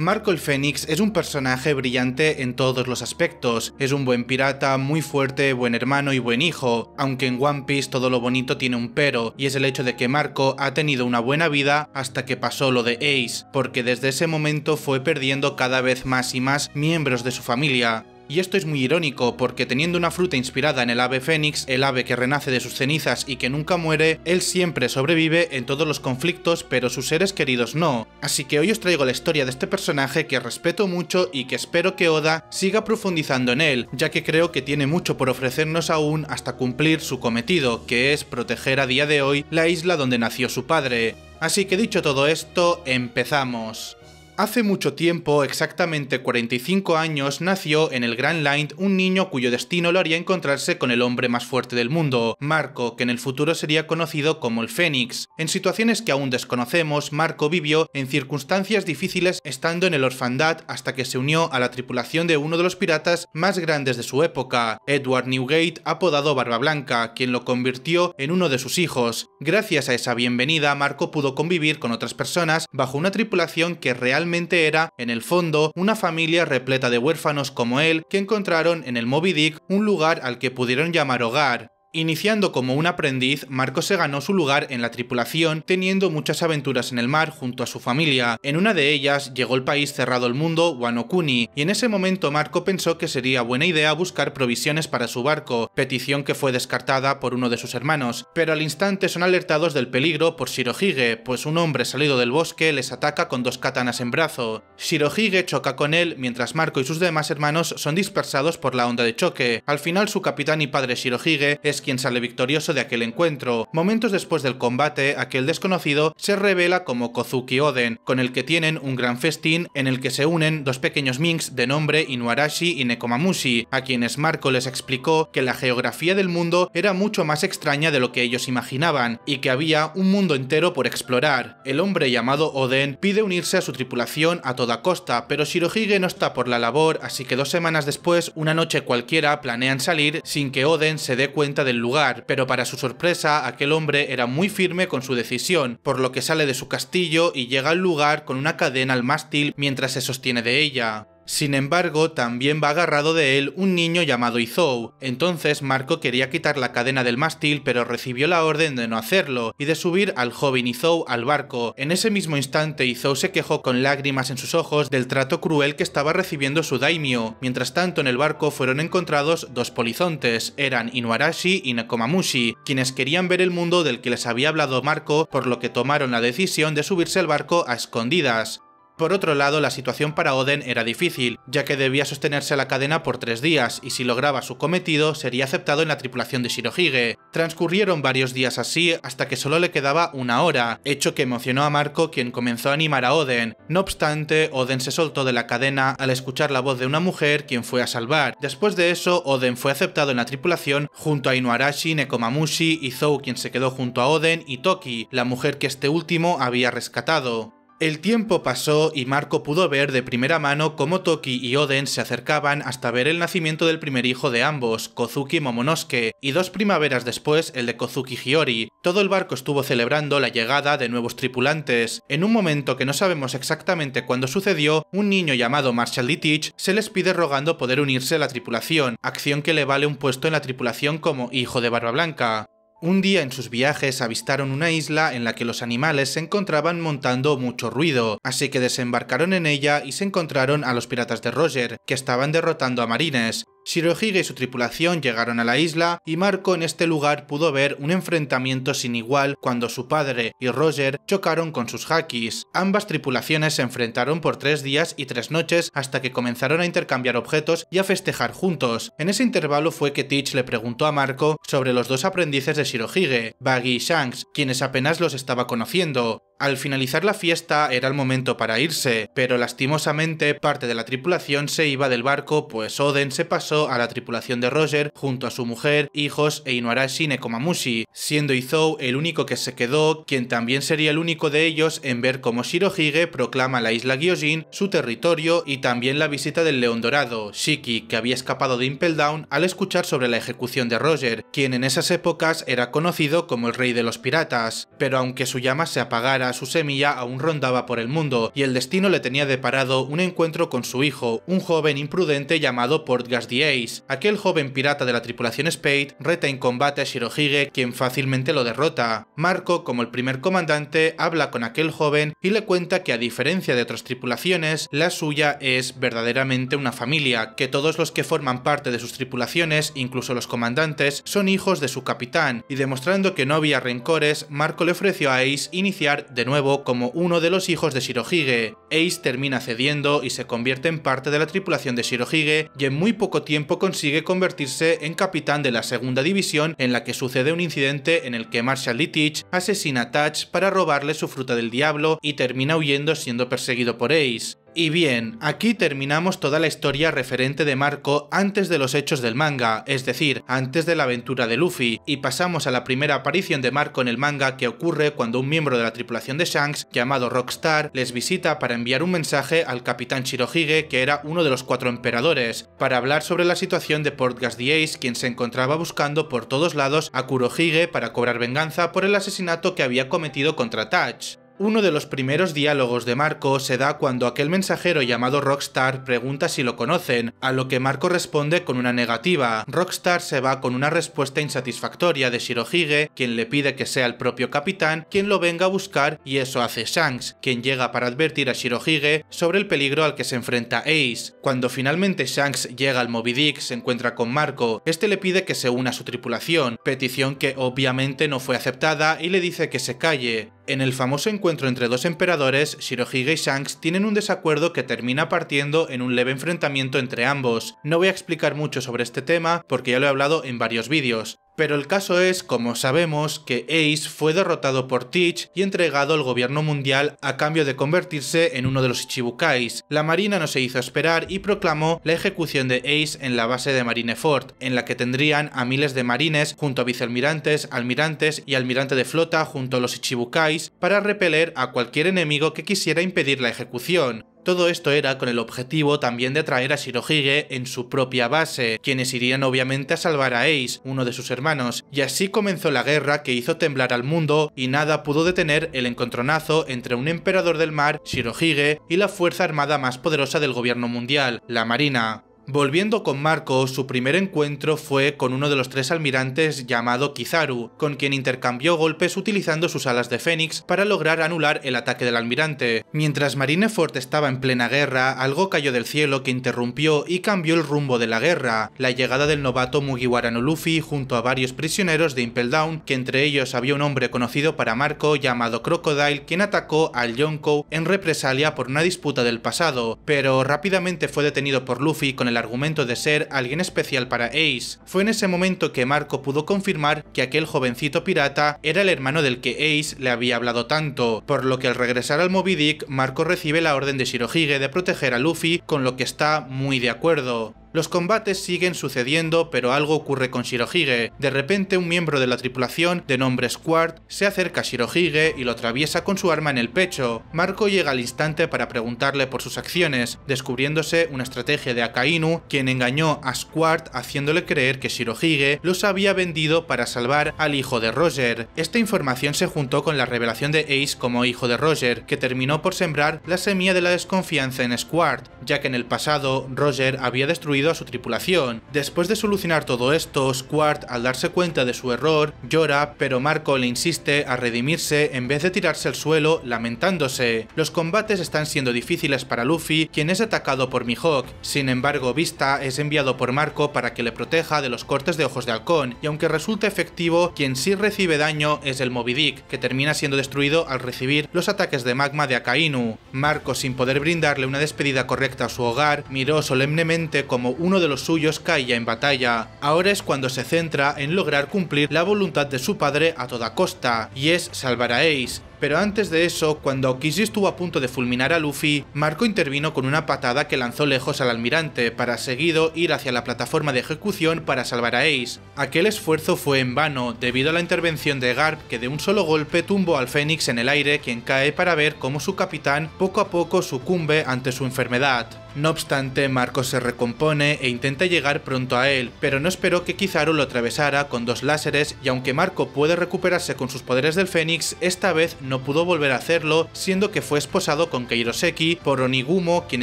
Marco el Fénix es un personaje brillante en todos los aspectos, es un buen pirata, muy fuerte, buen hermano y buen hijo, aunque en One Piece todo lo bonito tiene un pero, y es el hecho de que Marco ha tenido una buena vida hasta que pasó lo de Ace, porque desde ese momento fue perdiendo cada vez más y más miembros de su familia. Y esto es muy irónico porque teniendo una fruta inspirada en el ave fénix, el ave que renace de sus cenizas y que nunca muere, él siempre sobrevive en todos los conflictos pero sus seres queridos no. Así que hoy os traigo la historia de este personaje que respeto mucho y que espero que Oda siga profundizando en él, ya que creo que tiene mucho por ofrecernos aún hasta cumplir su cometido, que es proteger a día de hoy la isla donde nació su padre. Así que dicho todo esto, empezamos. Hace mucho tiempo, exactamente 45 años, nació en el Grand Line un niño cuyo destino lo haría encontrarse con el hombre más fuerte del mundo, Marco, que en el futuro sería conocido como el Fénix. En situaciones que aún desconocemos, Marco vivió en circunstancias difíciles estando en el orfandad hasta que se unió a la tripulación de uno de los piratas más grandes de su época, Edward Newgate, apodado Barba Blanca, quien lo convirtió en uno de sus hijos. Gracias a esa bienvenida, Marco pudo convivir con otras personas bajo una tripulación que realmente era, en el fondo, una familia repleta de huérfanos como él que encontraron en el Moby Dick un lugar al que pudieron llamar hogar, Iniciando como un aprendiz, Marco se ganó su lugar en la tripulación teniendo muchas aventuras en el mar junto a su familia. En una de ellas llegó el país cerrado al mundo, Wano Kuni, y en ese momento Marco pensó que sería buena idea buscar provisiones para su barco, petición que fue descartada por uno de sus hermanos. Pero al instante son alertados del peligro por Shirohige, pues un hombre salido del bosque les ataca con dos katanas en brazo. Shirohige choca con él mientras Marco y sus demás hermanos son dispersados por la onda de choque. Al final su capitán y padre Shirohige es quien sale victorioso de aquel encuentro. Momentos después del combate, aquel desconocido se revela como Kozuki Oden, con el que tienen un gran festín en el que se unen dos pequeños minks de nombre Inuarashi y Nekomamushi, a quienes Marco les explicó que la geografía del mundo era mucho más extraña de lo que ellos imaginaban, y que había un mundo entero por explorar. El hombre llamado Oden pide unirse a su tripulación a toda costa, pero Shirohige no está por la labor, así que dos semanas después, una noche cualquiera, planean salir sin que Oden se dé cuenta de del lugar, pero para su sorpresa aquel hombre era muy firme con su decisión, por lo que sale de su castillo y llega al lugar con una cadena al mástil mientras se sostiene de ella. Sin embargo, también va agarrado de él un niño llamado Izou. Entonces Marco quería quitar la cadena del mástil, pero recibió la orden de no hacerlo y de subir al joven Izou al barco. En ese mismo instante, Izou se quejó con lágrimas en sus ojos del trato cruel que estaba recibiendo su daimyo. Mientras tanto, en el barco fueron encontrados dos polizontes, eran Inuarashi y Nakomamushi, quienes querían ver el mundo del que les había hablado Marco, por lo que tomaron la decisión de subirse al barco a escondidas. Por otro lado, la situación para Oden era difícil, ya que debía sostenerse a la cadena por tres días, y si lograba su cometido, sería aceptado en la tripulación de Shirohige. Transcurrieron varios días así, hasta que solo le quedaba una hora, hecho que emocionó a Marco, quien comenzó a animar a Oden. No obstante, Oden se soltó de la cadena al escuchar la voz de una mujer, quien fue a salvar. Después de eso, Oden fue aceptado en la tripulación junto a Inuarashi, Nekomamushi, Zou quien se quedó junto a Oden, y Toki, la mujer que este último había rescatado. El tiempo pasó y Marco pudo ver de primera mano cómo Toki y Oden se acercaban hasta ver el nacimiento del primer hijo de ambos, Kozuki Momonosuke, y dos primaveras después el de Kozuki Hiyori. Todo el barco estuvo celebrando la llegada de nuevos tripulantes. En un momento que no sabemos exactamente cuándo sucedió, un niño llamado Marshall Teach se les pide rogando poder unirse a la tripulación, acción que le vale un puesto en la tripulación como hijo de Barba Blanca. Un día en sus viajes avistaron una isla en la que los animales se encontraban montando mucho ruido, así que desembarcaron en ella y se encontraron a los piratas de Roger, que estaban derrotando a marines, Shirohige y su tripulación llegaron a la isla y Marco en este lugar pudo ver un enfrentamiento sin igual cuando su padre y Roger chocaron con sus hakis. Ambas tripulaciones se enfrentaron por tres días y tres noches hasta que comenzaron a intercambiar objetos y a festejar juntos. En ese intervalo fue que Teach le preguntó a Marco sobre los dos aprendices de Shirohige, Baggy y Shanks, quienes apenas los estaba conociendo. Al finalizar la fiesta era el momento para irse, pero lastimosamente parte de la tripulación se iba del barco, pues Oden se pasó a la tripulación de Roger junto a su mujer, hijos e Inuarashi Nekomamushi, siendo Izou el único que se quedó, quien también sería el único de ellos en ver cómo Shirohige proclama la isla Gyojin, su territorio y también la visita del León Dorado, Shiki, que había escapado de Impel Down al escuchar sobre la ejecución de Roger, quien en esas épocas era conocido como el rey de los piratas, pero aunque su llama se apagara, su semilla aún rondaba por el mundo, y el destino le tenía deparado un encuentro con su hijo, un joven imprudente llamado Portgas the Ace. Aquel joven pirata de la tripulación Spade reta en combate a Shirohige, quien fácilmente lo derrota. Marco, como el primer comandante, habla con aquel joven y le cuenta que a diferencia de otras tripulaciones, la suya es verdaderamente una familia, que todos los que forman parte de sus tripulaciones, incluso los comandantes, son hijos de su capitán, y demostrando que no había rencores, Marco le ofreció a Ace iniciar de nuevo como uno de los hijos de Shirohige. Ace termina cediendo y se convierte en parte de la tripulación de Shirohige y en muy poco tiempo consigue convertirse en capitán de la segunda división en la que sucede un incidente en el que Marshall Littich asesina a Touch para robarle su fruta del diablo y termina huyendo siendo perseguido por Ace. Y bien, aquí terminamos toda la historia referente de Marco antes de los hechos del manga, es decir, antes de la aventura de Luffy, y pasamos a la primera aparición de Marco en el manga que ocurre cuando un miembro de la tripulación de Shanks, llamado Rockstar, les visita para enviar un mensaje al capitán Shirohige, que era uno de los cuatro emperadores, para hablar sobre la situación de Port Ace quien se encontraba buscando por todos lados a Kurohige para cobrar venganza por el asesinato que había cometido contra Touch. Uno de los primeros diálogos de Marco se da cuando aquel mensajero llamado Rockstar pregunta si lo conocen, a lo que Marco responde con una negativa. Rockstar se va con una respuesta insatisfactoria de Shirohige, quien le pide que sea el propio capitán quien lo venga a buscar y eso hace Shanks, quien llega para advertir a Shirohige sobre el peligro al que se enfrenta Ace. Cuando finalmente Shanks llega al Moby Dick se encuentra con Marco, este le pide que se una a su tripulación, petición que obviamente no fue aceptada y le dice que se calle. En el famoso encuentro entre dos emperadores, Shirohige y Shanks tienen un desacuerdo que termina partiendo en un leve enfrentamiento entre ambos. No voy a explicar mucho sobre este tema porque ya lo he hablado en varios vídeos. Pero el caso es, como sabemos, que Ace fue derrotado por Teach y entregado al gobierno mundial a cambio de convertirse en uno de los Ichibukais. La marina no se hizo esperar y proclamó la ejecución de Ace en la base de Marineford, en la que tendrían a miles de marines junto a vicealmirantes, almirantes y almirante de flota junto a los Ichibukais para repeler a cualquier enemigo que quisiera impedir la ejecución. Todo esto era con el objetivo también de traer a Shirohige en su propia base, quienes irían obviamente a salvar a Ace, uno de sus hermanos, y así comenzó la guerra que hizo temblar al mundo y nada pudo detener el encontronazo entre un emperador del mar, Shirohige, y la fuerza armada más poderosa del gobierno mundial, la Marina. Volviendo con Marco, su primer encuentro fue con uno de los tres almirantes llamado Kizaru, con quien intercambió golpes utilizando sus alas de Fénix para lograr anular el ataque del almirante. Mientras Marineford estaba en plena guerra, algo cayó del cielo que interrumpió y cambió el rumbo de la guerra, la llegada del novato Mugiwara Luffy junto a varios prisioneros de Impel Down, que entre ellos había un hombre conocido para Marco llamado Crocodile, quien atacó al Yonko en represalia por una disputa del pasado, pero rápidamente fue detenido por Luffy con el argumento de ser alguien especial para Ace. Fue en ese momento que Marco pudo confirmar que aquel jovencito pirata era el hermano del que Ace le había hablado tanto, por lo que al regresar al Moby Dick, Marco recibe la orden de Shirohige de proteger a Luffy, con lo que está muy de acuerdo. Los combates siguen sucediendo, pero algo ocurre con Shirohige. De repente un miembro de la tripulación, de nombre Squart, se acerca a Shirohige y lo atraviesa con su arma en el pecho. Marco llega al instante para preguntarle por sus acciones, descubriéndose una estrategia de Akainu, quien engañó a Squart haciéndole creer que Shirohige los había vendido para salvar al hijo de Roger. Esta información se juntó con la revelación de Ace como hijo de Roger, que terminó por sembrar la semilla de la desconfianza en Squart, ya que en el pasado Roger había destruido a su tripulación. Después de solucionar todo esto, Squart, al darse cuenta de su error, llora, pero Marco le insiste a redimirse en vez de tirarse al suelo lamentándose. Los combates están siendo difíciles para Luffy, quien es atacado por Mihawk. Sin embargo, Vista es enviado por Marco para que le proteja de los cortes de ojos de halcón, y aunque resulta efectivo, quien sí recibe daño es el Moby que termina siendo destruido al recibir los ataques de magma de Akainu. Marco, sin poder brindarle una despedida correcta a su hogar, miró solemnemente como uno de los suyos caía en batalla. Ahora es cuando se centra en lograr cumplir la voluntad de su padre a toda costa, y es salvar a Ace, pero antes de eso, cuando Kishi estuvo a punto de fulminar a Luffy, Marco intervino con una patada que lanzó lejos al almirante, para seguido ir hacia la plataforma de ejecución para salvar a Ace. Aquel esfuerzo fue en vano, debido a la intervención de Garp, que de un solo golpe tumbó al Fénix en el aire, quien cae para ver cómo su capitán poco a poco sucumbe ante su enfermedad. No obstante, Marco se recompone e intenta llegar pronto a él, pero no esperó que Kizaru lo atravesara con dos láseres y aunque Marco puede recuperarse con sus poderes del Fénix, esta vez no no pudo volver a hacerlo, siendo que fue esposado con Keiroseki por Onigumo, quien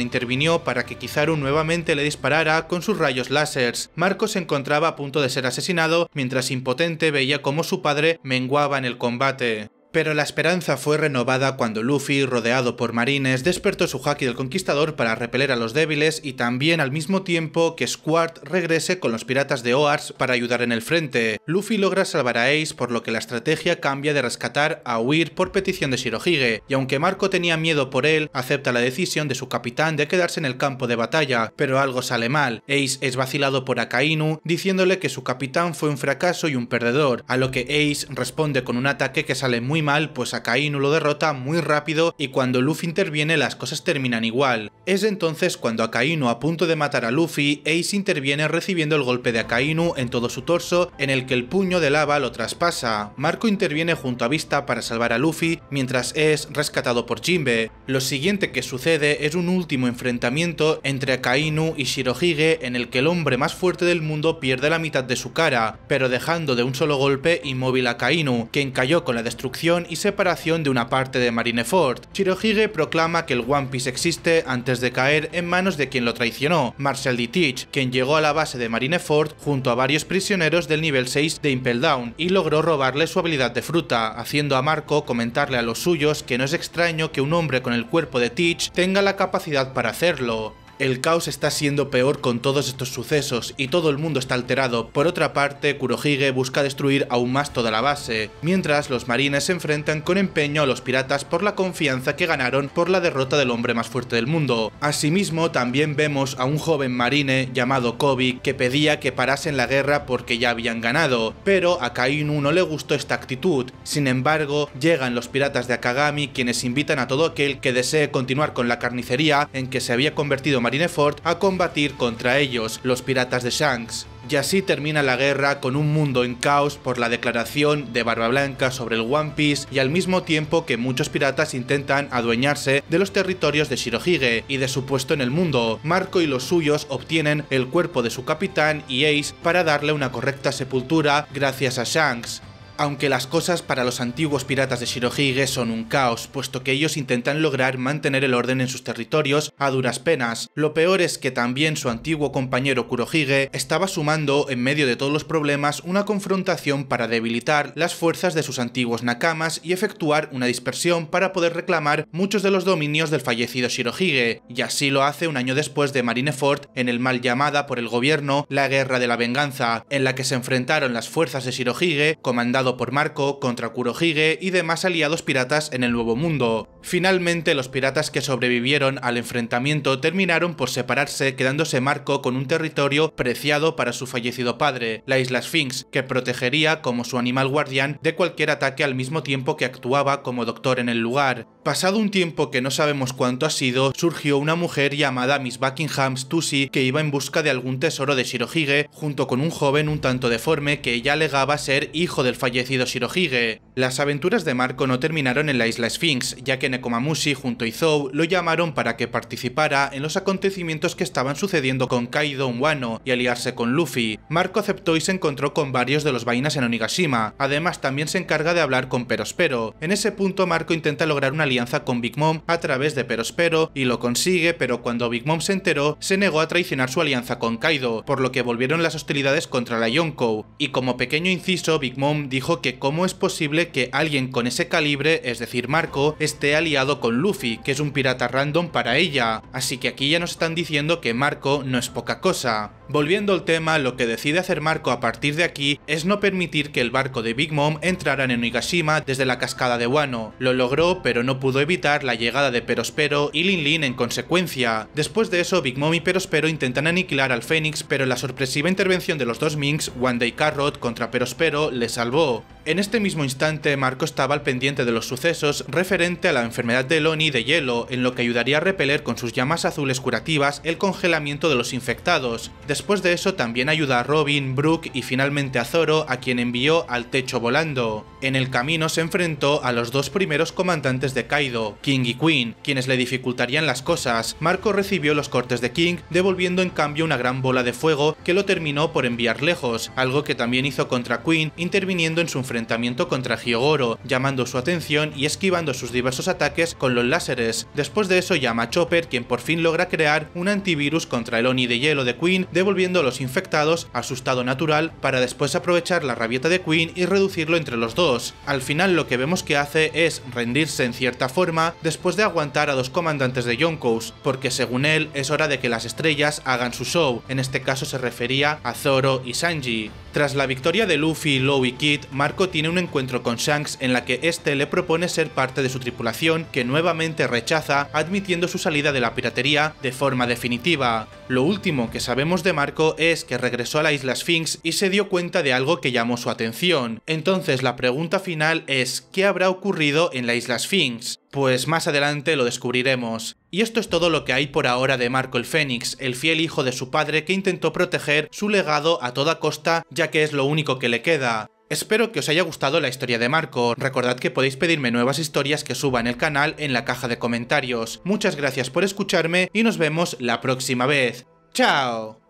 intervinió para que Kizaru nuevamente le disparara con sus rayos láseres. Marco se encontraba a punto de ser asesinado, mientras impotente veía cómo su padre menguaba en el combate. Pero la esperanza fue renovada cuando Luffy, rodeado por marines, despertó su haki del conquistador para repeler a los débiles y también al mismo tiempo que Squart regrese con los piratas de Oars para ayudar en el frente. Luffy logra salvar a Ace por lo que la estrategia cambia de rescatar a huir por petición de Shirohige, y aunque Marco tenía miedo por él, acepta la decisión de su capitán de quedarse en el campo de batalla, pero algo sale mal. Ace es vacilado por Akainu diciéndole que su capitán fue un fracaso y un perdedor, a lo que Ace responde con un ataque que sale muy mal pues Akainu lo derrota muy rápido y cuando Luffy interviene las cosas terminan igual. Es entonces cuando Akainu a punto de matar a Luffy, Ace interviene recibiendo el golpe de Akainu en todo su torso en el que el puño de lava lo traspasa. Marco interviene junto a Vista para salvar a Luffy mientras es rescatado por Jimbe. Lo siguiente que sucede es un último enfrentamiento entre Akainu y Shirohige en el que el hombre más fuerte del mundo pierde la mitad de su cara, pero dejando de un solo golpe inmóvil a Akainu, quien cayó con la destrucción y separación de una parte de Marineford. Shirohige proclama que el One Piece existe antes de caer en manos de quien lo traicionó, Marshall D. Teach, quien llegó a la base de Marineford junto a varios prisioneros del nivel 6 de Impel Down y logró robarle su habilidad de fruta, haciendo a Marco comentarle a los suyos que no es extraño que un hombre con el cuerpo de Teach tenga la capacidad para hacerlo. El caos está siendo peor con todos estos sucesos y todo el mundo está alterado. Por otra parte, Kurohige busca destruir aún más toda la base, mientras los marines se enfrentan con empeño a los piratas por la confianza que ganaron por la derrota del hombre más fuerte del mundo. Asimismo, también vemos a un joven marine llamado Kobe que pedía que parasen la guerra porque ya habían ganado, pero a Kainu no le gustó esta actitud. Sin embargo, llegan los piratas de Akagami quienes invitan a todo aquel que desee continuar con la carnicería en que se había convertido Marineford a combatir contra ellos, los piratas de Shanks. Y así termina la guerra con un mundo en caos por la declaración de Barba Blanca sobre el One Piece y al mismo tiempo que muchos piratas intentan adueñarse de los territorios de Shirohige y de su puesto en el mundo. Marco y los suyos obtienen el cuerpo de su capitán y Ace para darle una correcta sepultura gracias a Shanks. Aunque las cosas para los antiguos piratas de Shirohige son un caos, puesto que ellos intentan lograr mantener el orden en sus territorios a duras penas, lo peor es que también su antiguo compañero Kurohige estaba sumando, en medio de todos los problemas, una confrontación para debilitar las fuerzas de sus antiguos nakamas y efectuar una dispersión para poder reclamar muchos de los dominios del fallecido Shirohige, y así lo hace un año después de Marineford en el mal llamada por el gobierno la Guerra de la Venganza, en la que se enfrentaron las fuerzas de Shirohige, comandado por Marco, contra Kurohige y demás aliados piratas en el Nuevo Mundo. Finalmente, los piratas que sobrevivieron al enfrentamiento terminaron por separarse, quedándose Marco con un territorio preciado para su fallecido padre, la isla Sphinx, que protegería como su animal guardián de cualquier ataque al mismo tiempo que actuaba como doctor en el lugar. Pasado un tiempo que no sabemos cuánto ha sido, surgió una mujer llamada Miss Buckingham Stussy que iba en busca de algún tesoro de Shirohige, junto con un joven un tanto deforme que ella alegaba ser hijo del fallecido fallecido Shirohige. Las aventuras de Marco no terminaron en la isla Sphinx, ya que Nekomamushi junto a Izou lo llamaron para que participara en los acontecimientos que estaban sucediendo con Kaido en Wano y aliarse con Luffy. Marco aceptó y se encontró con varios de los vainas en Onigashima, además también se encarga de hablar con Perospero. En ese punto Marco intenta lograr una alianza con Big Mom a través de Perospero y lo consigue, pero cuando Big Mom se enteró, se negó a traicionar su alianza con Kaido, por lo que volvieron las hostilidades contra la Yonko. Y como pequeño inciso, Big Mom dijo que cómo es posible que alguien con ese calibre, es decir Marco, esté aliado con Luffy, que es un pirata random para ella, así que aquí ya nos están diciendo que Marco no es poca cosa. Volviendo al tema, lo que decide hacer Marco a partir de aquí es no permitir que el barco de Big Mom entrara en Onigashima desde la cascada de Wano. Lo logró, pero no pudo evitar la llegada de Perospero y Lin Lin en consecuencia. Después de eso, Big Mom y Perospero intentan aniquilar al Fénix, pero la sorpresiva intervención de los dos minks, One Day Carrot contra Perospero, le salvó. En este mismo instante, Marco estaba al pendiente de los sucesos referente a la enfermedad de Loni de hielo, en lo que ayudaría a repeler con sus llamas azules curativas el congelamiento de los infectados. Después de eso, también ayuda a Robin, Brooke y finalmente a Zoro, a quien envió al techo volando. En el camino se enfrentó a los dos primeros comandantes de Kaido, King y Queen, quienes le dificultarían las cosas. Marco recibió los cortes de King, devolviendo en cambio una gran bola de fuego que lo terminó por enviar lejos, algo que también hizo contra Queen, interviniendo en su enfrentamiento contra Hyogoro, llamando su atención y esquivando sus diversos ataques con los láseres. Después de eso llama a Chopper, quien por fin logra crear un antivirus contra el Oni de hielo de Queen, devolviendo a los infectados a su estado natural para después aprovechar la rabieta de Queen y reducirlo entre los dos. Al final lo que vemos que hace es rendirse en cierta forma después de aguantar a dos comandantes de Yonkous, porque según él es hora de que las estrellas hagan su show, en este caso se refería a Zoro y Sanji. Tras la victoria de Luffy, Law y Kid, Marco tiene un encuentro con Shanks en la que este le propone ser parte de su tripulación, que nuevamente rechaza, admitiendo su salida de la piratería de forma definitiva. Lo último que sabemos de Marco es que regresó a la isla Sphinx y se dio cuenta de algo que llamó su atención. Entonces la pregunta final es, ¿qué habrá ocurrido en la isla Sphinx? Pues más adelante lo descubriremos. Y esto es todo lo que hay por ahora de Marco el Fénix, el fiel hijo de su padre que intentó proteger su legado a toda costa ya que es lo único que le queda. Espero que os haya gustado la historia de Marco, recordad que podéis pedirme nuevas historias que suba en el canal en la caja de comentarios. Muchas gracias por escucharme y nos vemos la próxima vez. ¡Chao!